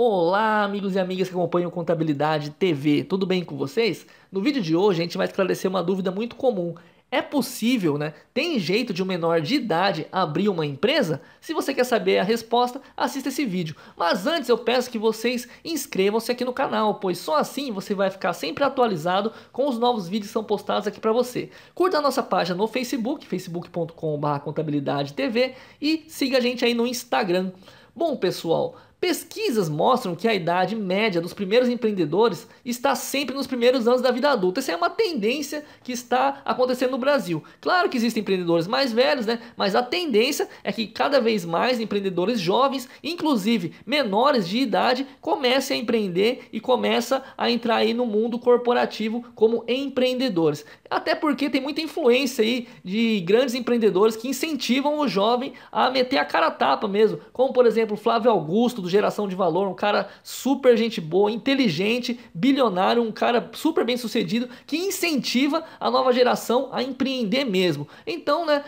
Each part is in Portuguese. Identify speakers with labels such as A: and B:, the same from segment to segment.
A: Olá, amigos e amigas que acompanham Contabilidade TV, tudo bem com vocês? No vídeo de hoje a gente vai esclarecer uma dúvida muito comum. É possível, né? Tem jeito de um menor de idade abrir uma empresa? Se você quer saber a resposta, assista esse vídeo. Mas antes eu peço que vocês inscrevam-se aqui no canal, pois só assim você vai ficar sempre atualizado com os novos vídeos que são postados aqui para você. Curta a nossa página no Facebook, facebook.com.br contabilidade TV e siga a gente aí no Instagram. Bom, pessoal, Pesquisas mostram que a idade média dos primeiros empreendedores está sempre nos primeiros anos da vida adulta. Essa é uma tendência que está acontecendo no Brasil. Claro que existem empreendedores mais velhos, né? Mas a tendência é que cada vez mais empreendedores jovens, inclusive menores de idade, comecem a empreender e comecem a entrar aí no mundo corporativo como empreendedores. Até porque tem muita influência aí de grandes empreendedores que incentivam o jovem a meter a cara a tapa mesmo, como por exemplo Flávio Augusto geração de valor, um cara super gente boa, inteligente, bilionário, um cara super bem sucedido que incentiva a nova geração a empreender mesmo. Então, né,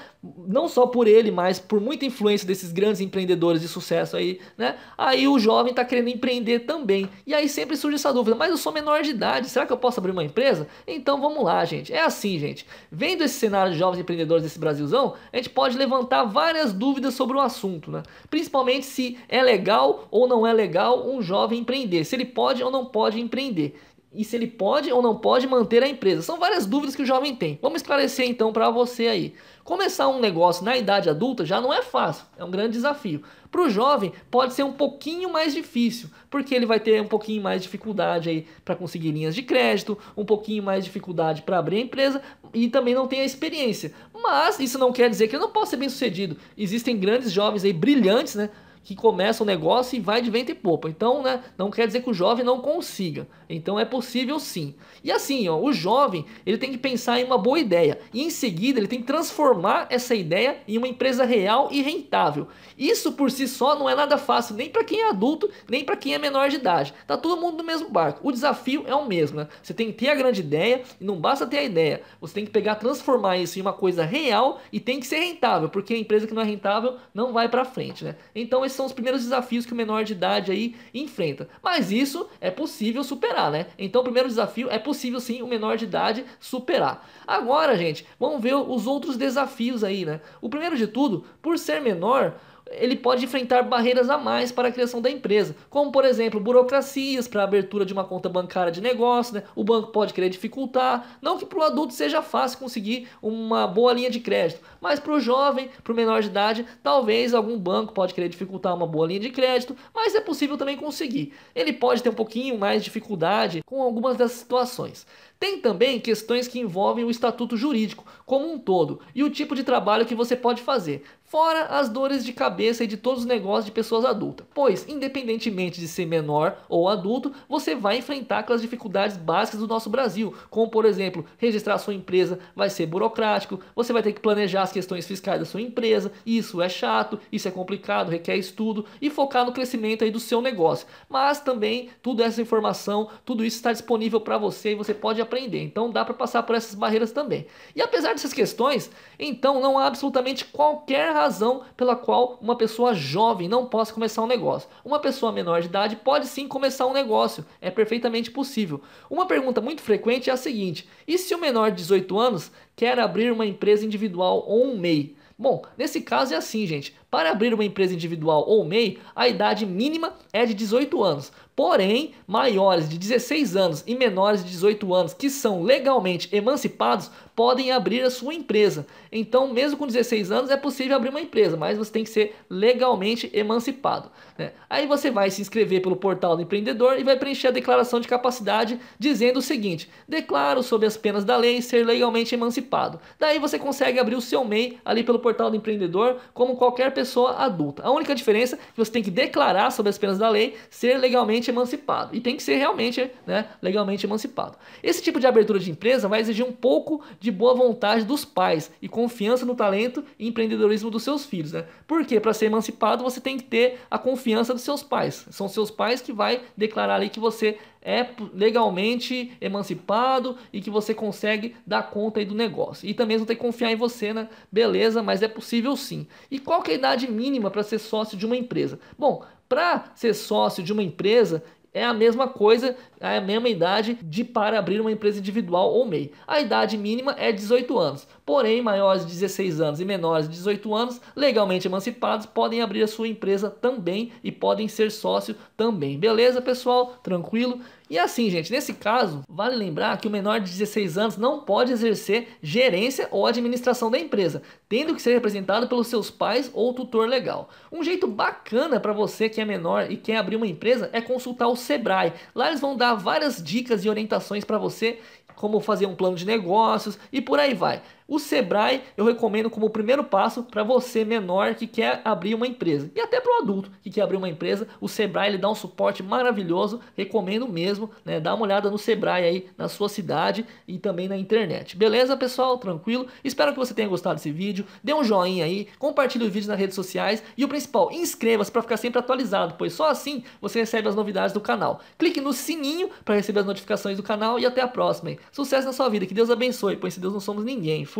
A: não só por ele, mas por muita influência desses grandes empreendedores de sucesso aí, né? Aí o jovem está querendo empreender também. E aí sempre surge essa dúvida: mas eu sou menor de idade, será que eu posso abrir uma empresa? Então vamos lá, gente. É assim, gente. Vendo esse cenário de jovens empreendedores desse Brasilzão, a gente pode levantar várias dúvidas sobre o assunto, né? Principalmente se é legal ou não é legal um jovem empreender, se ele pode ou não pode empreender e se ele pode ou não pode manter a empresa. São várias dúvidas que o jovem tem. Vamos esclarecer então para você aí. Começar um negócio na idade adulta já não é fácil, é um grande desafio. Para o jovem pode ser um pouquinho mais difícil, porque ele vai ter um pouquinho mais de dificuldade aí para conseguir linhas de crédito, um pouquinho mais de dificuldade para abrir a empresa e também não tem a experiência. Mas isso não quer dizer que eu não possa ser bem sucedido. Existem grandes jovens aí brilhantes, né? que começa o negócio e vai de vento e popa. Então, né, não quer dizer que o jovem não consiga. Então é possível sim. E assim, ó, o jovem, ele tem que pensar em uma boa ideia e em seguida ele tem que transformar essa ideia em uma empresa real e rentável. Isso por si só não é nada fácil nem para quem é adulto, nem para quem é menor de idade. Tá todo mundo no mesmo barco. O desafio é o mesmo, né? Você tem que ter a grande ideia e não basta ter a ideia. Você tem que pegar, transformar isso em uma coisa real e tem que ser rentável, porque a empresa que não é rentável não vai para frente, né? Então quais são os primeiros desafios que o menor de idade aí enfrenta. Mas isso é possível superar, né? Então o primeiro desafio é possível sim o menor de idade superar. Agora, gente, vamos ver os outros desafios aí, né? O primeiro de tudo, por ser menor, ele pode enfrentar barreiras a mais para a criação da empresa, como por exemplo burocracias para a abertura de uma conta bancária de negócio, né? o banco pode querer dificultar, não que para o adulto seja fácil conseguir uma boa linha de crédito, mas para o jovem, para o menor de idade, talvez algum banco pode querer dificultar uma boa linha de crédito, mas é possível também conseguir. Ele pode ter um pouquinho mais de dificuldade com algumas dessas situações. Tem também questões que envolvem o estatuto jurídico como um todo e o tipo de trabalho que você pode fazer. Fora as dores de cabeça e de todos os negócios de pessoas adultas, pois, independentemente de ser menor ou adulto, você vai enfrentar aquelas dificuldades básicas do nosso Brasil, como por exemplo, registrar sua empresa vai ser burocrático, você vai ter que planejar as questões fiscais da sua empresa, isso é chato, isso é complicado, requer estudo e focar no crescimento aí do seu negócio. Mas também, toda essa informação, tudo isso está disponível para você e você pode aprender, então dá para passar por essas barreiras também. E apesar dessas questões, então não há absolutamente qualquer razão pela qual uma pessoa jovem não possa começar um negócio. Uma pessoa menor de idade pode sim começar um negócio, é perfeitamente possível. Uma pergunta muito frequente é a seguinte: e se o menor de 18 anos quer abrir uma empresa individual ou um MEI? Bom, nesse caso é assim, gente. Para abrir uma empresa individual ou MEI, a idade mínima é de 18 anos. Porém, maiores de 16 anos e menores de 18 anos que são legalmente emancipados podem abrir a sua empresa. Então, mesmo com 16 anos, é possível abrir uma empresa, mas você tem que ser legalmente emancipado. Né? Aí você vai se inscrever pelo portal do empreendedor e vai preencher a declaração de capacidade dizendo o seguinte: declaro sob as penas da lei ser legalmente emancipado. Daí você consegue abrir o seu MEI ali pelo portal do empreendedor, como qualquer pessoa adulta. A única diferença é que você tem que declarar sob as penas da lei ser legalmente emancipado. E tem que ser realmente né, legalmente emancipado. Esse tipo de abertura de empresa vai exigir um pouco de de boa vontade dos pais e confiança no talento e empreendedorismo dos seus filhos, né? Porque para ser emancipado você tem que ter a confiança dos seus pais. São seus pais que vai declarar ali que você é legalmente emancipado e que você consegue dar conta aí do negócio. E também vão ter que confiar em você, né? Beleza, mas é possível sim. E qual que é a idade mínima para ser sócio de uma empresa? Bom, para ser sócio de uma empresa, é a mesma coisa, é a mesma idade de para abrir uma empresa individual ou MEI. A idade mínima é 18 anos, Porém, maiores de 16 anos e menores de 18 anos, legalmente emancipados, podem abrir a sua empresa também e podem ser sócio também. Beleza, pessoal? Tranquilo? E assim, gente, nesse caso, vale lembrar que o menor de 16 anos não pode exercer gerência ou administração da empresa, tendo que ser representado pelos seus pais ou tutor legal. Um jeito bacana para você que é menor e quer abrir uma empresa é consultar o Sebrae. Lá eles vão dar várias dicas e orientações para você, como fazer um plano de negócios e por aí vai. O Sebrae eu recomendo como primeiro passo para você menor que quer abrir uma empresa. E até para o adulto que quer abrir uma empresa, o Sebrae ele dá um suporte maravilhoso, recomendo mesmo, né? Dá uma olhada no Sebrae aí na sua cidade e também na internet. Beleza, pessoal? Tranquilo? Espero que você tenha gostado desse vídeo. Dê um joinha aí, compartilhe o vídeo nas redes sociais e o principal, inscreva-se para ficar sempre atualizado, pois só assim você recebe as novidades do canal. Clique no sininho para receber as notificações do canal e até a próxima. Hein? Sucesso na sua vida, que Deus abençoe, pois se Deus não somos ninguém. Fui.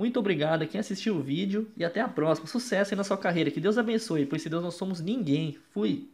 A: Muito obrigado a quem assistiu o vídeo e até a próxima. Sucesso aí na sua carreira. Que Deus abençoe, pois se Deus não somos ninguém. Fui!